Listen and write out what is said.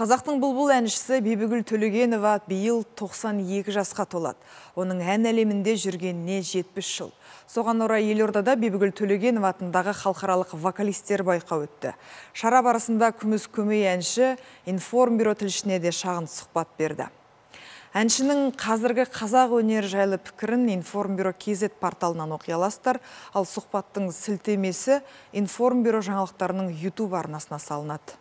Қазақтың бұлбұл әншісі Бибігүл Төлегенова биыл 92 жасқа толады. Оның ән әлемінде жүргеніне 70 жыл. Соған орай елордада Бибігүл Төлегенова атындағы халықаралық вокалистер байқа өтті. Шара барысында күміс көмей әнші информбюро тілшіне де шағын сұхбат берді. Әншінің қазіргі қазақ өнер жайлы пікірін информбюро KZ порталынан оқи аласыздар, ал сұхбаттың сілтемесі информбюро жаңалықтарының YouTube арнасына салынады.